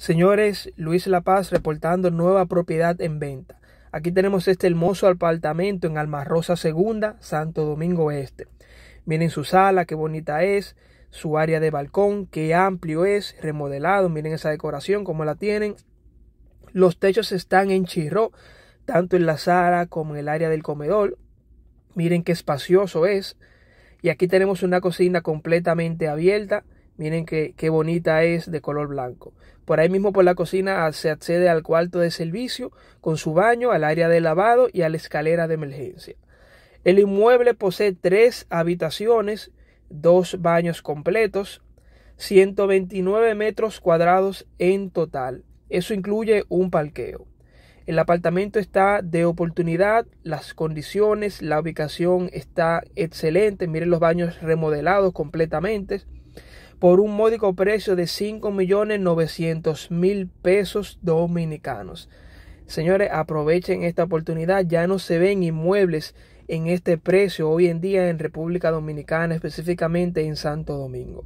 Señores, Luis La Paz reportando nueva propiedad en venta. Aquí tenemos este hermoso apartamento en Almarrosa Segunda, Santo Domingo Este. Miren su sala, qué bonita es, su área de balcón, qué amplio es, remodelado, miren esa decoración, cómo la tienen. Los techos están en chirro, tanto en la sala como en el área del comedor. Miren qué espacioso es. Y aquí tenemos una cocina completamente abierta Miren qué, bonita es de color blanco. Por ahí mismo por la cocina se accede al cuarto de servicio con su baño, al área de lavado y a la escalera de emergencia. El inmueble posee tres habitaciones, dos baños completos, 129 metros cuadrados en total. Eso incluye un parqueo. El apartamento está de oportunidad, las condiciones, la ubicación está excelente. Miren los baños remodelados completamente por un módico precio de 5.900.000 pesos dominicanos. Señores, aprovechen esta oportunidad. Ya no se ven inmuebles en este precio hoy en día en República Dominicana, específicamente en Santo Domingo.